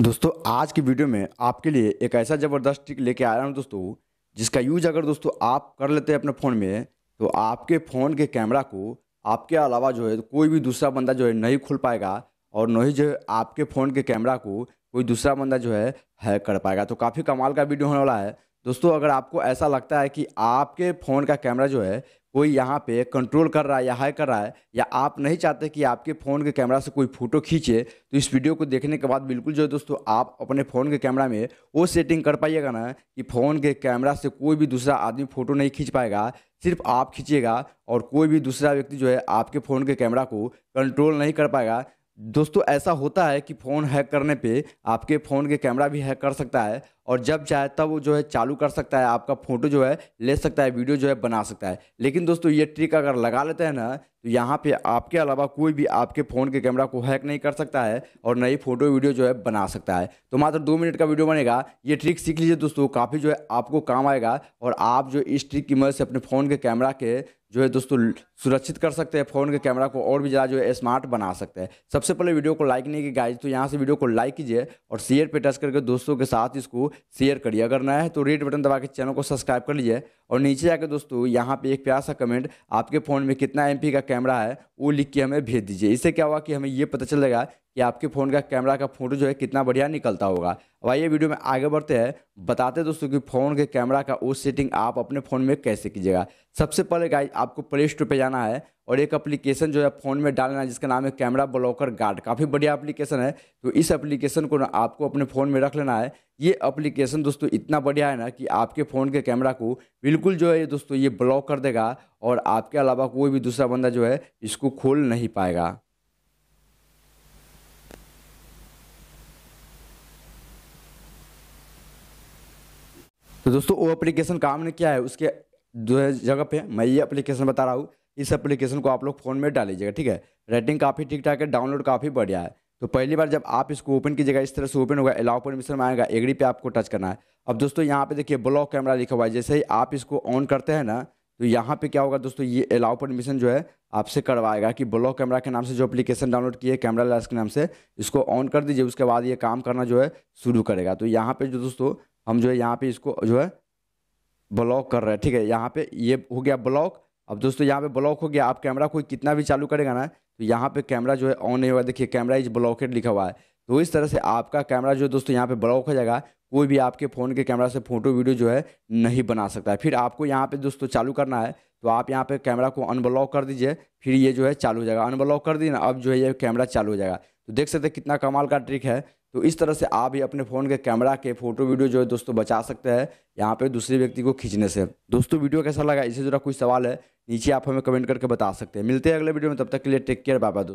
दोस्तों आज की वीडियो में आपके लिए एक ऐसा ज़बरदस्त ट्रिक लेके आया हूँ दोस्तों जिसका यूज अगर दोस्तों आप कर लेते हैं अपने फ़ोन में तो आपके फ़ोन के कैमरा को आपके अलावा जो है कोई भी दूसरा बंदा जो है नहीं खोल पाएगा और न ही जो है आपके फ़ोन के कैमरा को कोई दूसरा बंदा जो है हैक कर पाएगा तो काफ़ी कमाल का वीडियो होने वाला है दोस्तों अगर आपको ऐसा लगता है कि आपके फ़ोन का कैमरा जो है कोई यहाँ पे कंट्रोल कर रहा है या हाई कर रहा है या आप नहीं चाहते कि आपके फ़ोन के कैमरा से कोई फ़ोटो खींचे तो इस वीडियो को देखने के बाद बिल्कुल जो है दोस्तों आप अपने फ़ोन के कैमरा में वो सेटिंग कर पाइएगा ना कि फ़ोन के कैमरा से कोई भी दूसरा आदमी फ़ोटो नहीं खींच पाएगा सिर्फ आप खींचिएगा और कोई भी दूसरा व्यक्ति जो है आपके फ़ोन के कैमरा को कंट्रोल नहीं कर पाएगा दोस्तों ऐसा होता है कि फ़ोन हैक करने पे आपके फ़ोन के कैमरा भी हैक कर सकता है और जब चाहे तब वो जो है चालू कर सकता है आपका फ़ोटो जो है ले सकता है वीडियो जो है बना सकता है लेकिन दोस्तों ये ट्रिक अगर लगा लेते हैं ना तो यहाँ पे आपके अलावा कोई भी आपके फ़ोन के कैमरा को हैक नहीं कर सकता है और नई फ़ोटो वीडियो जो है बना सकता है तो मात्र दो मिनट का वीडियो बनेगा ये ट्रिक सीख लीजिए दोस्तों काफ़ी जो है आपको काम आएगा और आप जो इस ट्रिक की मदद से अपने फ़ोन के कैमरा के जो है दोस्तों सुरक्षित कर सकते हैं फ़ोन के कैमरा को और भी ज़्यादा जो है स्मार्ट बना सकते हैं सबसे पहले वीडियो को लाइक नहीं की गाइज तो यहाँ से वीडियो को लाइक कीजिए और शेयर पे टच करके दोस्तों के साथ इसको शेयर करिए अगर नया है तो रेड बटन दबा के चैनल को सब्सक्राइब कर लीजिए और नीचे जाकर दोस्तों यहाँ पर एक प्यार सा कमेंट आपके फ़ोन में कितना एम का कैमरा है वो लिख के हमें भेज दीजिए इससे क्या हुआ कि हमें ये पता चल कि आपके फ़ोन का कैमरा का फ़ोटो जो है कितना बढ़िया निकलता होगा अब आइए वीडियो में आगे बढ़ते हैं बताते दोस्तों कि फ़ोन के कैमरा का वो सेटिंग आप अपने फ़ोन में कैसे कीजिएगा सबसे पहले गाइज आपको प्ले स्टोर पर जाना है और एक एप्लीकेशन जो है फ़ोन में डालना है जिसका नाम है कैमरा ब्लॉकर गार्ड काफ़ी बढ़िया एप्लीकेशन है तो इस एप्लीकेशन को ना आपको अपने फ़ोन में रख लेना है ये एप्लीकेशन दोस्तों इतना बढ़िया है ना कि आपके फ़ोन के कैमरा को बिल्कुल जो है ये दोस्तों ये ब्लॉक कर देगा और आपके अलावा कोई भी दूसरा बंदा जो है इसको खोल नहीं पाएगा तो दोस्तों वो एप्लीकेशन काम ने किया है उसके जो है जगह पे मैं ये एप्लीकेशन बता रहा हूँ इस एप्लीकेशन को आप लोग फ़ोन में डाल लीजिएगा ठीक है रेटिंग काफ़ी ठीक ठाक है डाउनलोड काफ़ी बढ़िया है तो पहली बार जब आप इसको ओपन कीजिएगा इस तरह से ओपन होगा अलाउ परमिशन में आएगा एग्री पे आपको टच करना है अब दोस्तों यहाँ पे देखिए ब्लॉक कैमरा लिखा हुआ है जैसे ही आप इसको ऑन करते हैं ना तो यहाँ पे क्या होगा दोस्तों ये अलाउ परमिशन जो है आपसे करवाएगा कि ब्लॉक कैमरा के नाम से जो अपलीकेशन डाउनलोड किए कैमरा लैस के नाम से इसको ऑन कर दीजिए उसके बाद ये काम करना जो है शुरू करेगा तो यहाँ पर जो दोस्तों हम जो है यहाँ पे इसको जो है ब्लॉक कर रहे हैं ठीक है यहाँ पे ये हो गया ब्लॉक अब दोस्तों यहाँ पे ब्लॉक हो गया आप कैमरा कोई कितना भी चालू करेगा ना तो यहाँ पे कैमरा जो है ऑन नहीं होगा देखिए कैमरा इज ब्लॉकेड लिखा हुआ है तो इस तरह से आपका कैमरा जो दोस्तों यहाँ पे ब्लॉक हो जाएगा कोई भी आपके फ़ोन के कैमरा से फोटो वीडियो जो है नहीं बना सकता है फिर आपको यहाँ पे दोस्तों चालू करना है तो आप यहाँ पे कैमरा को अनब्लॉक कर दीजिए फिर ये जो है चालू हो जाएगा अनब्लॉक कर दीजिए ना अब जो है ये कैमरा चालू हो जाएगा तो देख सकते कितना कमाल का ट्रिक है तो इस तरह से आप भी अपने फ़ोन के कैमरा के फोटो वीडियो जो है दोस्तों बचा सकते हैं यहाँ पे दूसरे व्यक्ति को खींचने से दोस्तों वीडियो कैसा लगा इसे जरा कोई सवाल है नीचे आप हमें कमेंट करके बता सकते हैं मिलते हैं अगले वीडियो में तब तक के लिए टेक केयर बाबा दोस्तों